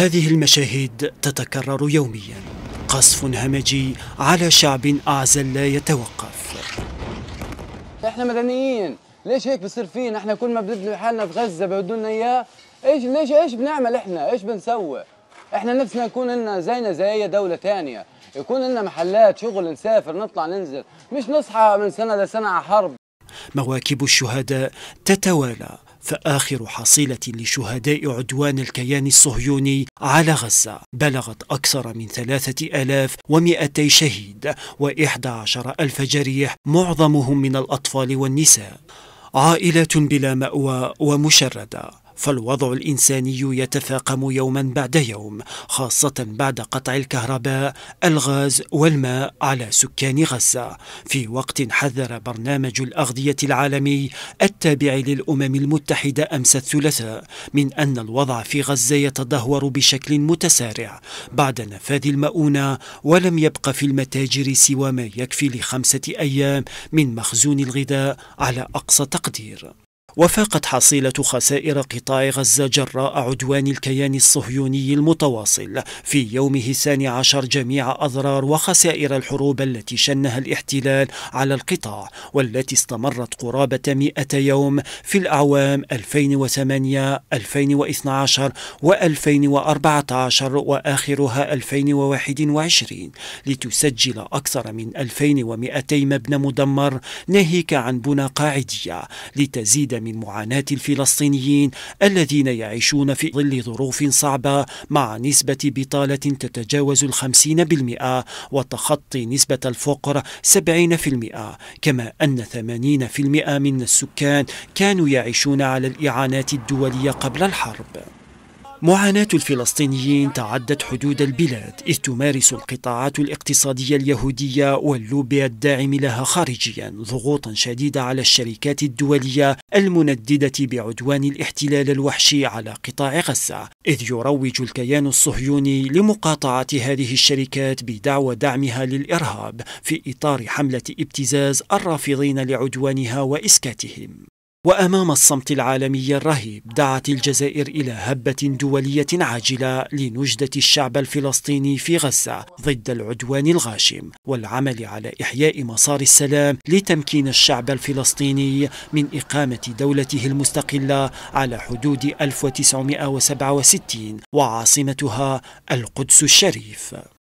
هذه المشاهد تتكرر يوميا قصف همجي على شعب أعزل لا يتوقف احنا مدنيين ليش هيك بصير فينا احنا كل ما بنبني حالنا في غزه بيودونا اياه ايش ليش ايش بنعمل احنا ايش بنسوي احنا نفسنا نكون لنا زينا زي اي دوله ثانيه يكون لنا محلات شغل نسافر نطلع ننزل مش نصحى من سنه لسنه على حرب مواكب الشهداء تتوالى فآخر حصيلة لشهداء عدوان الكيان الصهيوني على غزة بلغت أكثر من ثلاثة ألاف ومئتي شهيد وإحدى عشر ألف جريح معظمهم من الأطفال والنساء عائلات بلا مأوى ومشردة فالوضع الإنساني يتفاقم يوما بعد يوم خاصة بعد قطع الكهرباء الغاز والماء على سكان غزة في وقت حذر برنامج الأغذية العالمي التابع للأمم المتحدة أمس الثلاثاء من أن الوضع في غزة يتدهور بشكل متسارع بعد نفاذ المؤونة ولم يبق في المتاجر سوى ما يكفي لخمسة أيام من مخزون الغذاء على أقصى تقدير وفاقت حصيلة خسائر قطاع غزة جراء عدوان الكيان الصهيوني المتواصل في يومه الثاني عشر جميع أضرار وخسائر الحروب التي شنها الاحتلال على القطاع والتي استمرت قرابة 100 يوم في الأعوام 2008 2012 و2014 وآخرها 2021 لتسجل أكثر من 2200 مبنى مدمر ناهيك عن بنى قاعدية لتزيد من معاناة الفلسطينيين الذين يعيشون في ظل ظروف صعبة مع نسبة بطالة تتجاوز الخمسين بالمئة وتخطي نسبة الفقر سبعين في المئة كما أن ثمانين في المئة من السكان كانوا يعيشون على الإعانات الدولية قبل الحرب معاناة الفلسطينيين تعدت حدود البلاد إذ تمارس القطاعات الاقتصادية اليهودية واللوبي الداعم لها خارجيا ضغوطا شديدة على الشركات الدولية المنددة بعدوان الاحتلال الوحشي على قطاع غزة إذ يروج الكيان الصهيوني لمقاطعة هذه الشركات بدعوى دعمها للإرهاب في إطار حملة ابتزاز الرافضين لعدوانها وإسكاتهم وأمام الصمت العالمي الرهيب دعت الجزائر إلى هبة دولية عاجلة لنجدة الشعب الفلسطيني في غزة ضد العدوان الغاشم والعمل على إحياء مسار السلام لتمكين الشعب الفلسطيني من إقامة دولته المستقلة على حدود 1967 وعاصمتها القدس الشريف